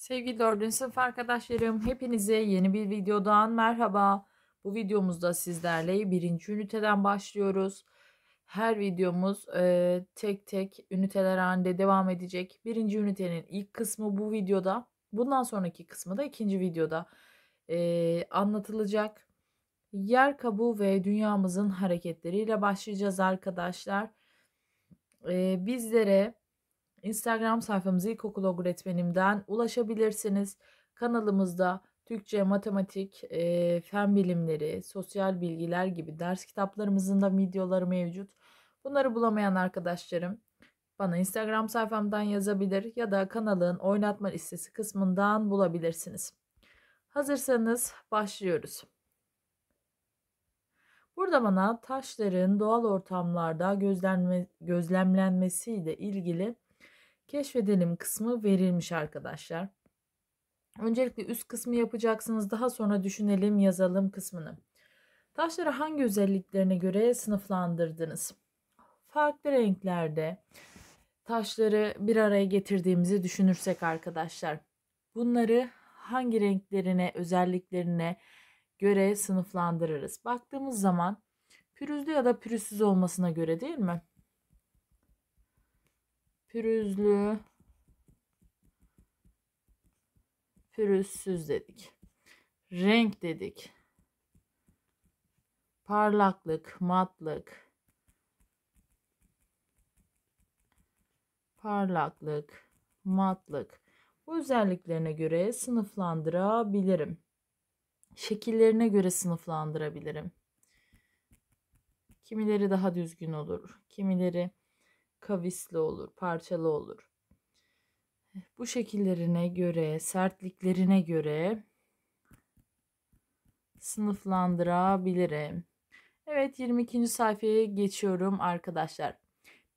Sevgili 4. sınıf arkadaşlarım, hepinize yeni bir videodan merhaba. Bu videomuzda sizlerle birinci üniteden başlıyoruz. Her videomuz e, tek tek üniteler halinde devam edecek. Birinci ünitenin ilk kısmı bu videoda. Bundan sonraki kısmı da ikinci videoda e, anlatılacak. Yer kabuğu ve dünyamızın hareketleriyle başlayacağız arkadaşlar. E, bizlere Instagram sayfamız İlkokul Okur Öğretmenim'den ulaşabilirsiniz. Kanalımızda Türkçe, matematik, e, fen bilimleri, sosyal bilgiler gibi ders kitaplarımızın da videoları mevcut. Bunları bulamayan arkadaşlarım bana Instagram sayfamdan yazabilir ya da kanalın oynatma listesi kısmından bulabilirsiniz. Hazırsanız başlıyoruz. Burada bana taşların doğal ortamlarda gözlenme, gözlemlenmesiyle ilgili keşfedelim kısmı verilmiş arkadaşlar. Öncelikle üst kısmı yapacaksınız. Daha sonra düşünelim, yazalım kısmını. Taşları hangi özelliklerine göre sınıflandırdınız? Farklı renklerde taşları bir araya getirdiğimizi düşünürsek arkadaşlar. Bunları hangi renklerine, özelliklerine göre sınıflandırırız? Baktığımız zaman pürüzlü ya da pürüzsüz olmasına göre değil mi? pürüzlü, pürüzsüz dedik. Renk dedik. Parlaklık, matlık, parlaklık, matlık. Bu özelliklerine göre sınıflandırabilirim. Şekillerine göre sınıflandırabilirim. Kimileri daha düzgün olur, kimileri kavisli olur, parçalı olur. Bu şekillerine göre, sertliklerine göre sınıflandırabilirim. Evet 22. sayfaya geçiyorum arkadaşlar.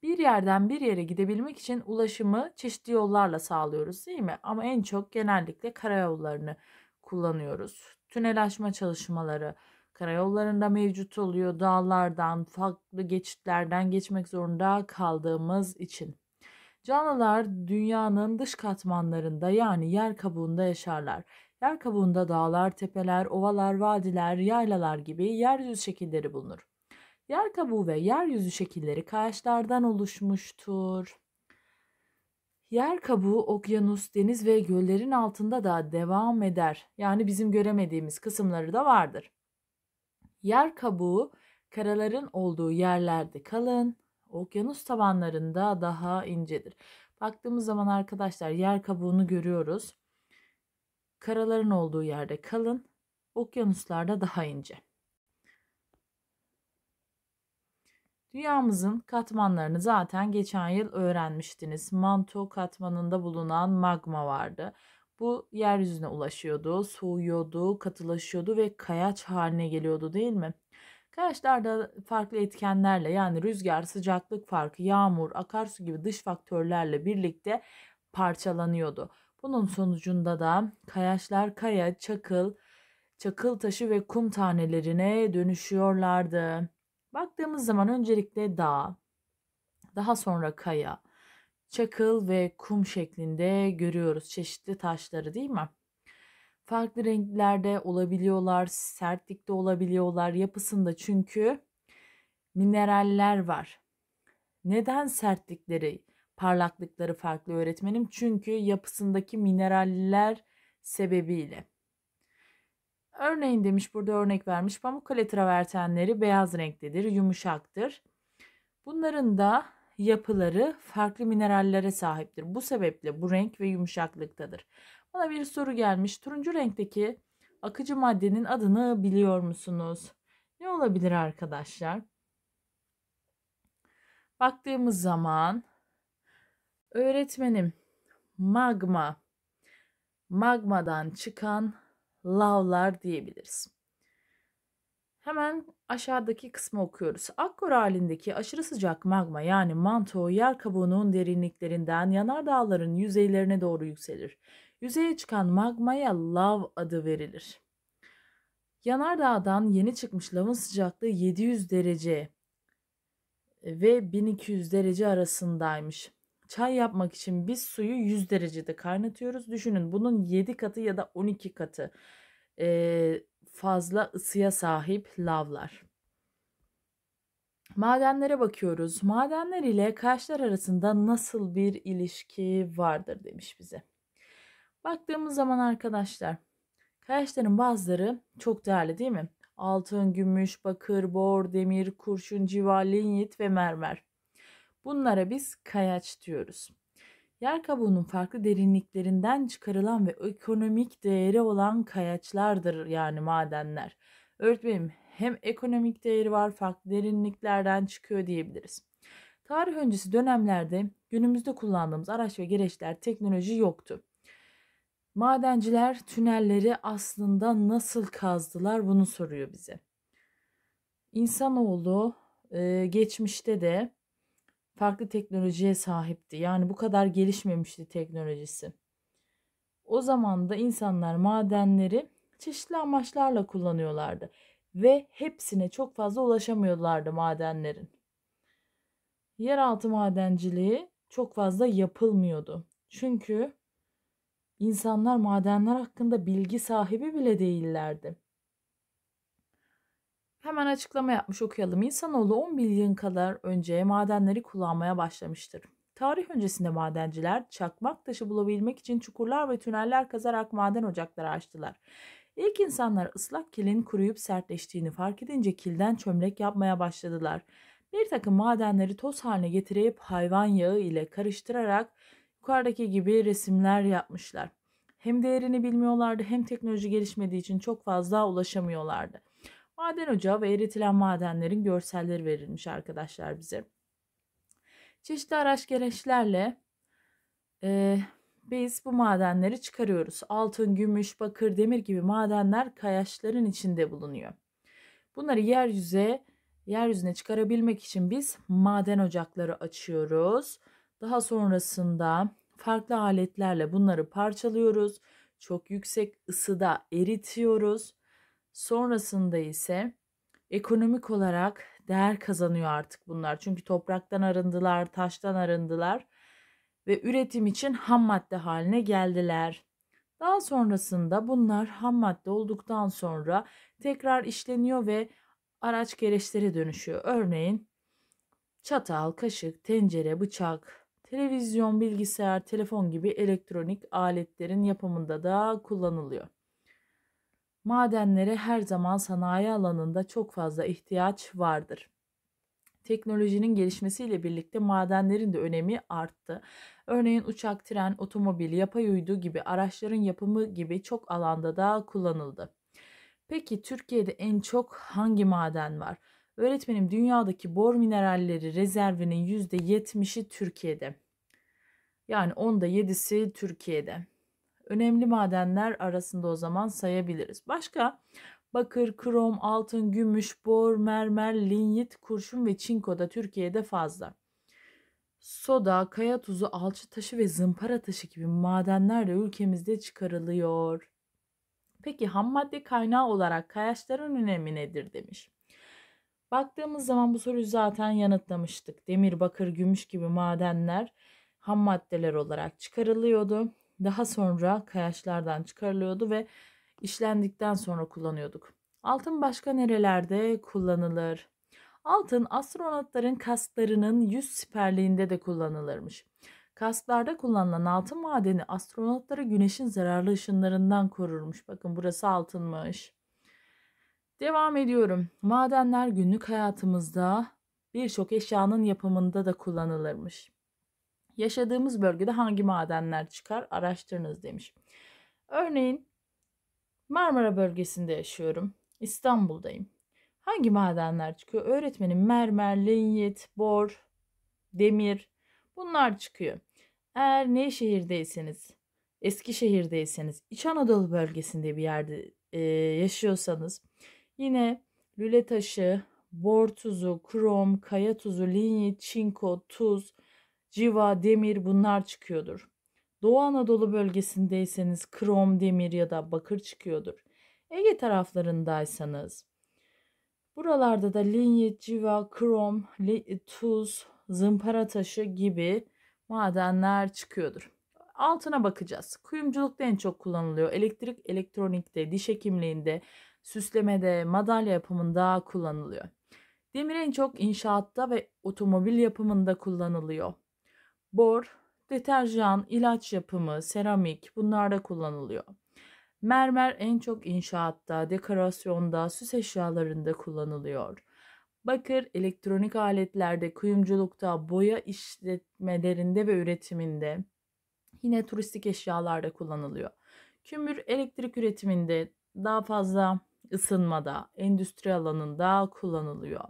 Bir yerden bir yere gidebilmek için ulaşımı çeşitli yollarla sağlıyoruz değil mi? Ama en çok genellikle karayollarını kullanıyoruz. Tünel açma çalışmaları, karayollarında mevcut oluyor. Dağlardan, farklı geçitlerden geçmek zorunda kaldığımız için. Canlılar dünyanın dış katmanlarında yani yer kabuğunda yaşarlar. Yer kabuğunda dağlar, tepeler, ovalar, vadiler, yaylalar gibi yeryüzü şekilleri bulunur. Yer kabuğu ve yeryüzü şekilleri kayaçlardan oluşmuştur. Yer kabuğu okyanus, deniz ve göllerin altında da devam eder. Yani bizim göremediğimiz kısımları da vardır. Yer kabuğu karaların olduğu yerlerde kalın, okyanus tabanlarında daha incedir. Baktığımız zaman arkadaşlar yer kabuğunu görüyoruz. Karaların olduğu yerde kalın, okyanuslarda daha ince. Dünyamızın katmanlarını zaten geçen yıl öğrenmiştiniz. Manto katmanında bulunan magma vardı bu yeryüzüne ulaşıyordu, soğuyordu, katılaşıyordu ve kayaç haline geliyordu değil mi? Kayaçlarda farklı etkenlerle yani rüzgar, sıcaklık farkı, yağmur, akarsu gibi dış faktörlerle birlikte parçalanıyordu. Bunun sonucunda da kayaçlar kaya, çakıl, çakıl taşı ve kum tanelerine dönüşüyorlardı. Baktığımız zaman öncelikle dağ, daha sonra kaya, çakıl ve kum şeklinde görüyoruz çeşitli taşları değil mi? Farklı renklerde olabiliyorlar, sertlikte olabiliyorlar. Yapısında çünkü mineraller var. Neden sertlikleri, parlaklıkları farklı öğretmenim? Çünkü yapısındaki mineraller sebebiyle. Örneğin demiş burada örnek vermiş Pamukkale travertenleri beyaz renktedir, yumuşaktır. Bunların da yapıları farklı minerallere sahiptir. Bu sebeple bu renk ve yumuşaklıktadır. Bana bir soru gelmiş. Turuncu renkteki akıcı maddenin adını biliyor musunuz? Ne olabilir arkadaşlar? Baktığımız zaman öğretmenim magma magmadan çıkan lavlar diyebiliriz. Hemen aşağıdaki kısmı okuyoruz. Akkor halindeki aşırı sıcak magma yani manto yer kabuğunun derinliklerinden yanardağların yüzeylerine doğru yükselir. Yüzeye çıkan magmaya lav adı verilir. Yanardağdan yeni çıkmış lavın sıcaklığı 700 derece ve 1200 derece arasındaymış. Çay yapmak için biz suyu 100 derecede kaynatıyoruz. Düşünün bunun 7 katı ya da 12 katı. Ee, fazla ısıya sahip lavlar. Madenlere bakıyoruz. Madenler ile kayaçlar arasında nasıl bir ilişki vardır demiş bize. Baktığımız zaman arkadaşlar kayaçların bazıları çok değerli değil mi? Altın, gümüş, bakır, bor, demir, kurşun, civa, linyit ve mermer. Bunlara biz kayaç diyoruz. Yer kabuğunun farklı derinliklerinden çıkarılan ve ekonomik değeri olan kayaçlardır yani madenler. Öğretmenim hem ekonomik değeri var farklı derinliklerden çıkıyor diyebiliriz. Tarih öncesi dönemlerde günümüzde kullandığımız araç ve gereçler teknoloji yoktu. Madenciler tünelleri aslında nasıl kazdılar bunu soruyor bize. İnsanoğlu geçmişte de farklı teknolojiye sahipti. Yani bu kadar gelişmemişti teknolojisi. O zaman da insanlar madenleri çeşitli amaçlarla kullanıyorlardı ve hepsine çok fazla ulaşamıyorlardı madenlerin. Yeraltı madenciliği çok fazla yapılmıyordu. Çünkü insanlar madenler hakkında bilgi sahibi bile değillerdi. Hemen açıklama yapmış okuyalım. İnsanoğlu 10 milyon kadar önce madenleri kullanmaya başlamıştır. Tarih öncesinde madenciler çakmak taşı bulabilmek için çukurlar ve tüneller kazarak maden ocakları açtılar. İlk insanlar ıslak kilin kuruyup sertleştiğini fark edince kilden çömlek yapmaya başladılar. Bir takım madenleri toz haline getirip hayvan yağı ile karıştırarak yukarıdaki gibi resimler yapmışlar. Hem değerini bilmiyorlardı hem teknoloji gelişmediği için çok fazla ulaşamıyorlardı. Maden ocağı ve eritilen madenlerin görselleri verilmiş arkadaşlar bize. Çeşitli araç gereçlerle e, biz bu madenleri çıkarıyoruz. Altın, gümüş, bakır, demir gibi madenler kayaçların içinde bulunuyor. Bunları yeryüze, yeryüzüne çıkarabilmek için biz maden ocakları açıyoruz. Daha sonrasında farklı aletlerle bunları parçalıyoruz. Çok yüksek ısıda eritiyoruz Sonrasında ise ekonomik olarak değer kazanıyor artık bunlar. Çünkü topraktan arındılar, taştan arındılar ve üretim için ham madde haline geldiler. Daha sonrasında bunlar ham madde olduktan sonra tekrar işleniyor ve araç gereçlere dönüşüyor. Örneğin çatal, kaşık, tencere, bıçak, televizyon, bilgisayar, telefon gibi elektronik aletlerin yapımında da kullanılıyor. Madenlere her zaman sanayi alanında çok fazla ihtiyaç vardır. Teknolojinin gelişmesiyle birlikte madenlerin de önemi arttı. Örneğin uçak, tren, otomobil, yapay uydu gibi araçların yapımı gibi çok alanda da kullanıldı. Peki Türkiye'de en çok hangi maden var? Öğretmenim dünyadaki bor mineralleri rezervinin %70'i Türkiye'de. Yani onda 7'si Türkiye'de önemli madenler arasında o zaman sayabiliriz. Başka bakır, krom, altın, gümüş, bor, mermer, linyit, kurşun ve çinko da Türkiye'de fazla. Soda, kaya tuzu, alçı taşı ve zımpara taşı gibi madenler de ülkemizde çıkarılıyor. Peki ham madde kaynağı olarak kayaçların önemi nedir demiş. Baktığımız zaman bu soruyu zaten yanıtlamıştık. Demir, bakır, gümüş gibi madenler ham maddeler olarak çıkarılıyordu daha sonra kayaçlardan çıkarılıyordu ve işlendikten sonra kullanıyorduk. Altın başka nerelerde kullanılır? Altın astronotların kasklarının yüz siperliğinde de kullanılırmış. Kasklarda kullanılan altın madeni astronotları güneşin zararlı ışınlarından korurmuş. Bakın burası altınmış. Devam ediyorum. Madenler günlük hayatımızda birçok eşyanın yapımında da kullanılırmış. Yaşadığımız bölgede hangi madenler çıkar araştırınız demiş. Örneğin Marmara bölgesinde yaşıyorum. İstanbul'dayım. Hangi madenler çıkıyor? Öğretmenim mermer, linyit, bor, demir bunlar çıkıyor. Eğer şehirdeyseniz, Eskişehir'deyseniz, İç Anadolu bölgesinde bir yerde e, yaşıyorsanız yine lüle taşı, bor tuzu, krom, kaya tuzu, linyit, çinko, tuz civa, demir bunlar çıkıyordur. Doğu Anadolu bölgesindeyseniz krom, demir ya da bakır çıkıyordur. Ege taraflarındaysanız buralarda da linyit, civa, krom, tuz, zımpara taşı gibi madenler çıkıyordur. Altına bakacağız. Kuyumculukta en çok kullanılıyor. Elektrik, elektronikte, diş hekimliğinde, süslemede, madalya yapımında kullanılıyor. Demir en çok inşaatta ve otomobil yapımında kullanılıyor bor, deterjan, ilaç yapımı, seramik bunlarda kullanılıyor. Mermer en çok inşaatta, dekorasyonda, süs eşyalarında kullanılıyor. Bakır elektronik aletlerde, kuyumculukta, boya işletmelerinde ve üretiminde yine turistik eşyalarda kullanılıyor. Kümür elektrik üretiminde daha fazla ısınmada, endüstri alanında kullanılıyor.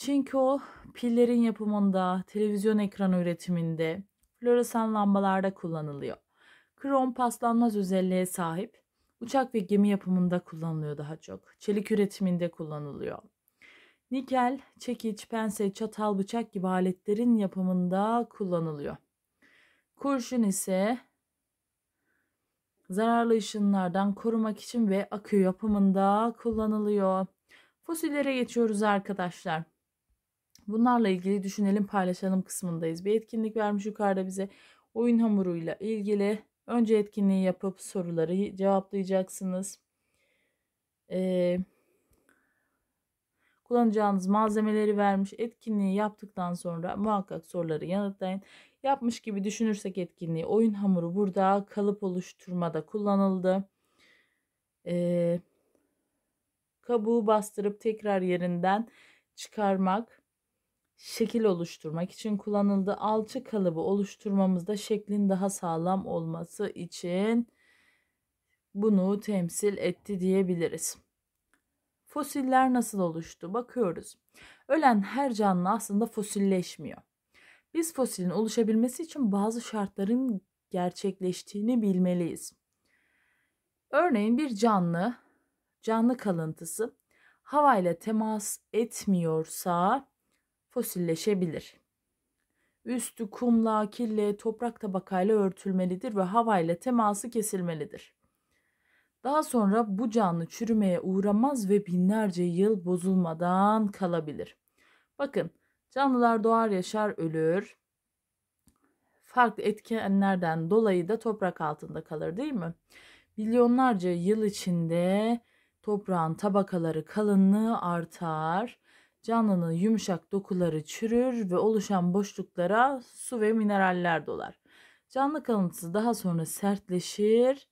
Çünkü o pillerin yapımında, televizyon ekranı üretiminde, floresan lambalarda kullanılıyor. Krom paslanmaz özelliğe sahip. Uçak ve gemi yapımında kullanılıyor daha çok. Çelik üretiminde kullanılıyor. Nikel, çekiç, pense, çatal, bıçak gibi aletlerin yapımında kullanılıyor. Kurşun ise zararlı ışınlardan korumak için ve akü yapımında kullanılıyor. Fosillere geçiyoruz arkadaşlar. Bunlarla ilgili düşünelim paylaşalım kısmındayız. Bir etkinlik vermiş yukarıda bize oyun hamuruyla ilgili. Önce etkinliği yapıp soruları cevaplayacaksınız. Ee, kullanacağınız malzemeleri vermiş. Etkinliği yaptıktan sonra muhakkak soruları yanıtlayın. Yapmış gibi düşünürsek etkinliği oyun hamuru burada kalıp oluşturmada kullanıldı. Ee, kabuğu bastırıp tekrar yerinden çıkarmak şekil oluşturmak için kullanıldı. Alçı kalıbı oluşturmamızda şeklin daha sağlam olması için bunu temsil etti diyebiliriz. Fosiller nasıl oluştu? Bakıyoruz. Ölen her canlı aslında fosilleşmiyor. Biz fosilin oluşabilmesi için bazı şartların gerçekleştiğini bilmeliyiz. Örneğin bir canlı, canlı kalıntısı havayla temas etmiyorsa fosilleşebilir. Üstü kumla, kille, toprak tabakayla örtülmelidir ve havayla teması kesilmelidir. Daha sonra bu canlı çürümeye uğramaz ve binlerce yıl bozulmadan kalabilir. Bakın canlılar doğar yaşar ölür. Farklı etkenlerden dolayı da toprak altında kalır değil mi? Milyonlarca yıl içinde toprağın tabakaları kalınlığı artar Canlının yumuşak dokuları çürür ve oluşan boşluklara su ve mineraller dolar. Canlı kalıntısı daha sonra sertleşir,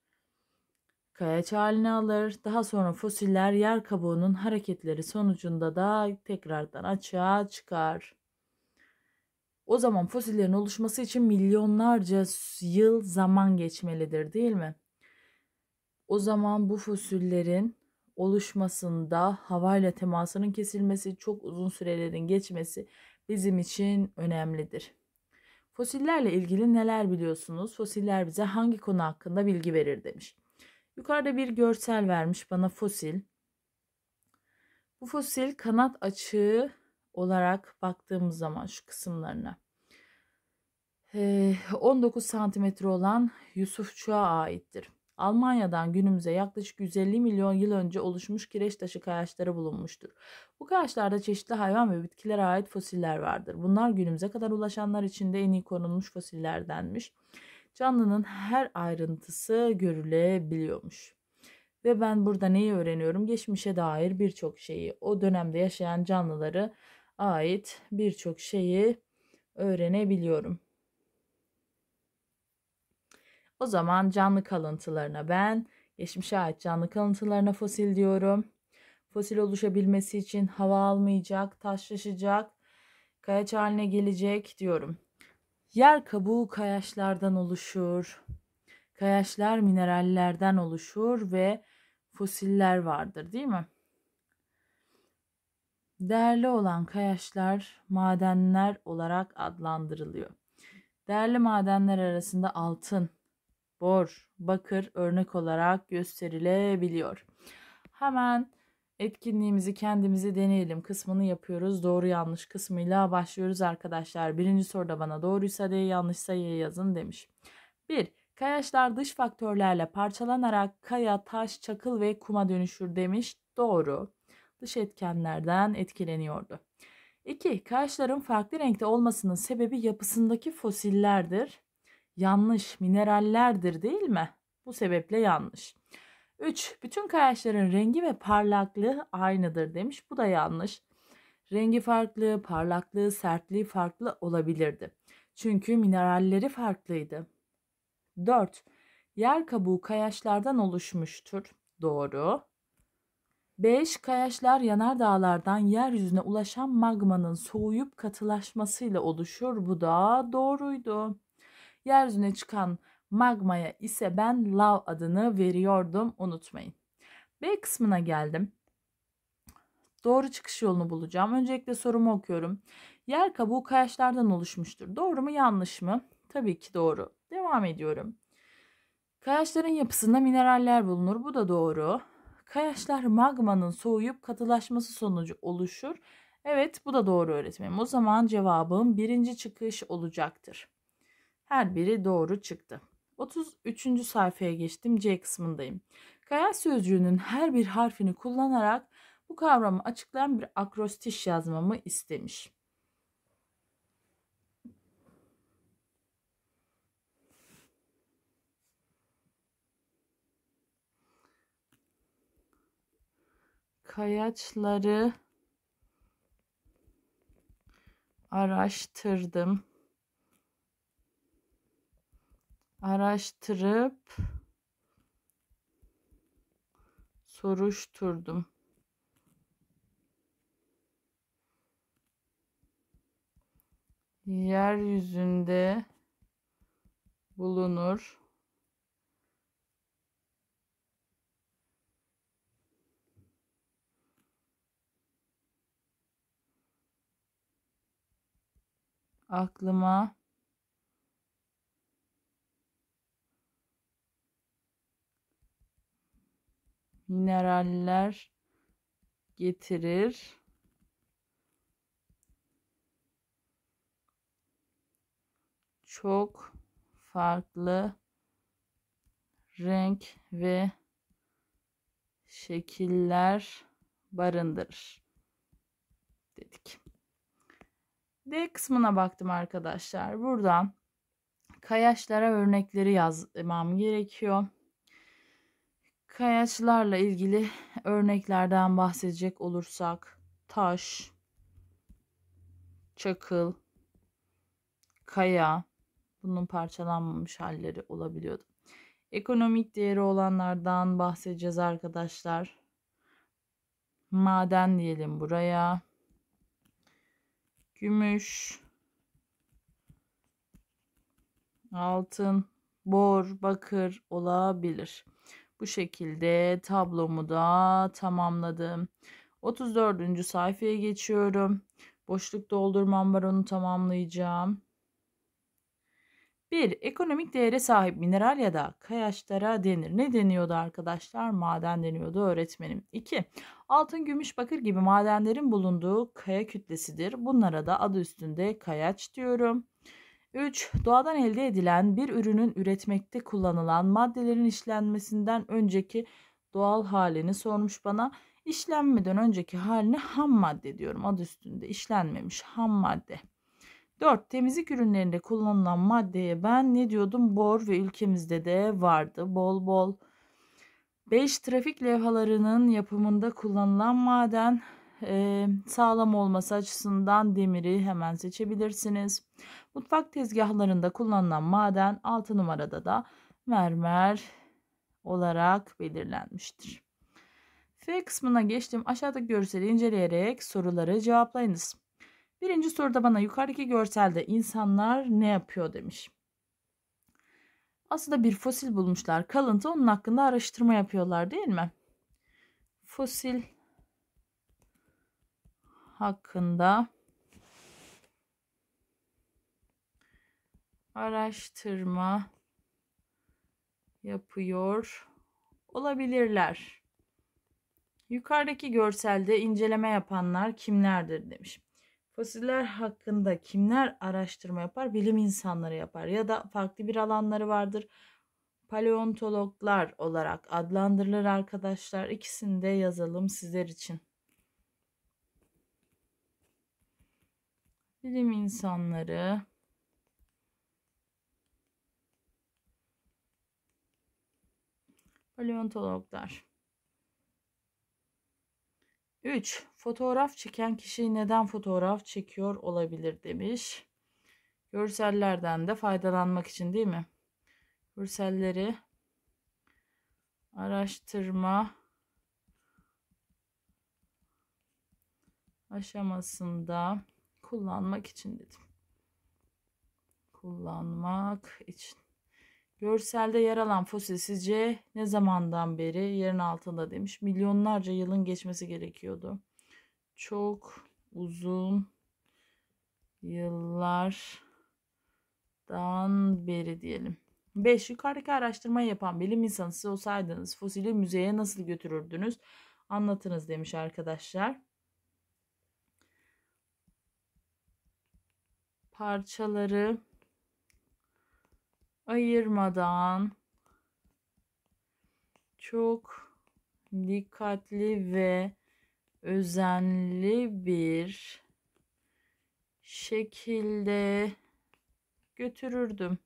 kayaç haline alır. Daha sonra fosiller yer kabuğunun hareketleri sonucunda da tekrardan açığa çıkar. O zaman fosillerin oluşması için milyonlarca yıl zaman geçmelidir değil mi? O zaman bu fosillerin oluşmasında havayla temasının kesilmesi, çok uzun sürelerin geçmesi bizim için önemlidir. Fosillerle ilgili neler biliyorsunuz? Fosiller bize hangi konu hakkında bilgi verir demiş. Yukarıda bir görsel vermiş bana fosil. Bu fosil kanat açığı olarak baktığımız zaman şu kısımlarına. 19 santimetre olan Yusufçuğa aittir. Almanya'dan günümüze yaklaşık 150 milyon yıl önce oluşmuş kireç taşı kayaçları bulunmuştur. Bu kayaçlarda çeşitli hayvan ve bitkilere ait fosiller vardır. Bunlar günümüze kadar ulaşanlar içinde en iyi korunmuş fosillerdenmiş. Canlının her ayrıntısı görülebiliyormuş. Ve ben burada neyi öğreniyorum? Geçmişe dair birçok şeyi, o dönemde yaşayan canlıları ait birçok şeyi öğrenebiliyorum. O zaman canlı kalıntılarına ben geçmişe ait canlı kalıntılarına fosil diyorum. Fosil oluşabilmesi için hava almayacak, taşlaşacak, kayaç haline gelecek diyorum. Yer kabuğu kayaçlardan oluşur. Kayaçlar minerallerden oluşur ve fosiller vardır değil mi? Değerli olan kayaçlar madenler olarak adlandırılıyor. Değerli madenler arasında altın, bor, bakır örnek olarak gösterilebiliyor. Hemen etkinliğimizi kendimizi deneyelim kısmını yapıyoruz. Doğru yanlış kısmıyla başlıyoruz arkadaşlar. Birinci soruda bana doğruysa D yanlışsa Y yazın demiş. 1. Kayaçlar dış faktörlerle parçalanarak kaya, taş, çakıl ve kuma dönüşür demiş. Doğru. Dış etkenlerden etkileniyordu. 2. Kayaçların farklı renkte olmasının sebebi yapısındaki fosillerdir yanlış minerallerdir değil mi? Bu sebeple yanlış. 3. Bütün kayaçların rengi ve parlaklığı aynıdır demiş. Bu da yanlış. Rengi farklı, parlaklığı, sertliği farklı olabilirdi. Çünkü mineralleri farklıydı. 4. Yer kabuğu kayaçlardan oluşmuştur. Doğru. 5. Kayaçlar yanardağlardan yeryüzüne ulaşan magmanın soğuyup katılaşmasıyla oluşur. Bu da doğruydu. Yeryüzüne çıkan magmaya ise ben lav adını veriyordum unutmayın. B kısmına geldim. Doğru çıkış yolunu bulacağım. Öncelikle sorumu okuyorum. Yer kabuğu kayaçlardan oluşmuştur. Doğru mu yanlış mı? Tabii ki doğru. Devam ediyorum. Kayaçların yapısında mineraller bulunur. Bu da doğru. Kayaçlar magmanın soğuyup katılaşması sonucu oluşur. Evet bu da doğru öğretmenim. O zaman cevabım birinci çıkış olacaktır. Her biri doğru çıktı. 33. sayfaya geçtim. C kısmındayım. Kayas sözcüğünün her bir harfini kullanarak bu kavramı açıklayan bir akrostiş yazmamı istemiş. Kayaçları araştırdım. araştırıp soruşturdum. Yeryüzünde bulunur. Aklıma mineraller getirir. Çok farklı renk ve şekiller barındırır dedik. D kısmına baktım arkadaşlar. Buradan kayaçlara örnekleri yazmam gerekiyor. Kayaçlarla ilgili örneklerden bahsedecek olursak taş, çakıl, kaya bunun parçalanmamış halleri olabiliyordu. Ekonomik değeri olanlardan bahsedeceğiz arkadaşlar. Maden diyelim buraya. Gümüş, altın, bor, bakır olabilir. Bu şekilde tablomu da tamamladım. 34. sayfaya geçiyorum. Boşluk doldurmam var onu tamamlayacağım. 1. Ekonomik değere sahip mineral ya da kayaçlara denir. Ne deniyordu arkadaşlar? Maden deniyordu öğretmenim. 2. Altın, gümüş, bakır gibi madenlerin bulunduğu kaya kütlesidir. Bunlara da adı üstünde kayaç diyorum. 3. Doğadan elde edilen bir ürünün üretmekte kullanılan maddelerin işlenmesinden önceki doğal halini sormuş bana. İşlenmeden önceki halini ham madde diyorum. Adı üstünde işlenmemiş ham madde. 4. Temizlik ürünlerinde kullanılan maddeye ben ne diyordum? Bor ve ülkemizde de vardı. Bol bol. 5. Trafik levhalarının yapımında kullanılan maden e, sağlam olması açısından demiri hemen seçebilirsiniz. Mutfak tezgahlarında kullanılan maden 6 numarada da mermer olarak belirlenmiştir. F kısmına geçtim. Aşağıdaki görseli inceleyerek soruları cevaplayınız. Birinci soruda bana yukarıdaki görselde insanlar ne yapıyor demiş. Aslında bir fosil bulmuşlar. Kalıntı onun hakkında araştırma yapıyorlar değil mi? Fosil hakkında araştırma yapıyor olabilirler. Yukarıdaki görselde inceleme yapanlar kimlerdir demiş. Fosiller hakkında kimler araştırma yapar? Bilim insanları yapar ya da farklı bir alanları vardır. Paleontologlar olarak adlandırılır arkadaşlar. İkisini de yazalım sizler için. bilim insanları paleontologlar 3. Fotoğraf çeken kişi neden fotoğraf çekiyor olabilir demiş. Görsellerden de faydalanmak için değil mi? Görselleri araştırma aşamasında kullanmak için dedim. Kullanmak için. Görselde yer alan fosil sizce ne zamandan beri yerin altında demiş. Milyonlarca yılın geçmesi gerekiyordu. Çok uzun yıllardan beri diyelim. 5. Yukarıdaki araştırma yapan bilim insanı siz olsaydınız fosili müzeye nasıl götürürdünüz? Anlatınız demiş arkadaşlar. parçaları ayırmadan çok dikkatli ve özenli bir şekilde götürürdüm.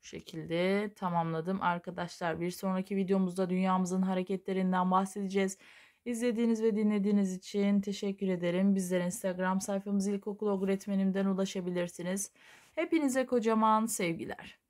Bu şekilde tamamladım arkadaşlar. Bir sonraki videomuzda dünyamızın hareketlerinden bahsedeceğiz. İzlediğiniz ve dinlediğiniz için teşekkür ederim. Bizlere Instagram sayfamız ilkokul öğretmenimden ulaşabilirsiniz. Hepinize kocaman sevgiler.